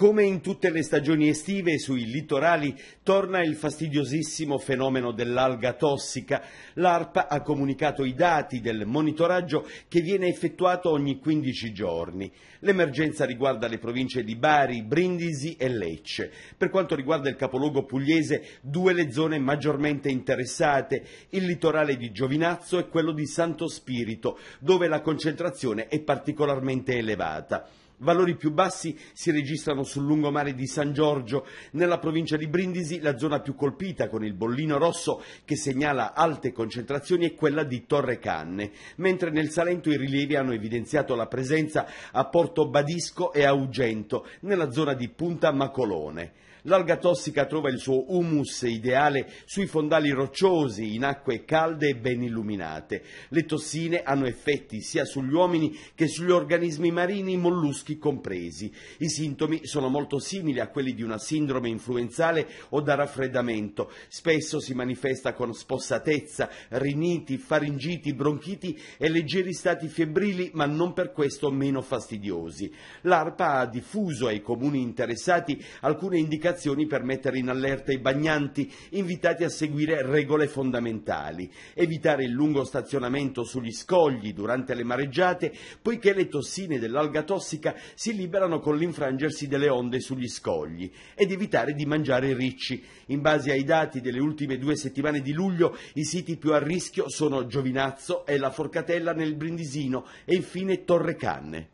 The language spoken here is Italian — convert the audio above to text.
Come in tutte le stagioni estive, sui litorali torna il fastidiosissimo fenomeno dell'alga tossica. L'ARPA ha comunicato i dati del monitoraggio che viene effettuato ogni 15 giorni. L'emergenza riguarda le province di Bari, Brindisi e Lecce. Per quanto riguarda il capoluogo pugliese, due le zone maggiormente interessate, il litorale di Giovinazzo e quello di Santo Spirito, dove la concentrazione è particolarmente elevata. Valori più bassi si registrano sul lungomare di San Giorgio, nella provincia di Brindisi la zona più colpita con il bollino rosso che segnala alte concentrazioni è quella di Torre Canne, mentre nel Salento i rilievi hanno evidenziato la presenza a Porto Badisco e a Ugento, nella zona di Punta Macolone. L'alga tossica trova il suo humus ideale sui fondali rocciosi, in acque calde e ben illuminate. Le tossine hanno effetti sia sugli uomini che sugli organismi marini molluschi tutti compresi. I sintomi sono molto simili a quelli di una sindrome influenzale o da raffreddamento. Spesso si manifesta con spossatezza, riniti, faringiti, bronchiti e leggeri stati febbrili, ma non per questo meno fastidiosi. L'ARPA ha diffuso ai comuni interessati alcune indicazioni per mettere in allerta i bagnanti, invitati a seguire regole fondamentali, evitare il lungo stazionamento sugli scogli durante le mareggiate, poiché le tossine dell'alga tossica si liberano con l'infrangersi delle onde sugli scogli ed evitare di mangiare ricci. In base ai dati delle ultime due settimane di luglio, i siti più a rischio sono Giovinazzo e la Forcatella nel Brindisino e infine Torre Canne.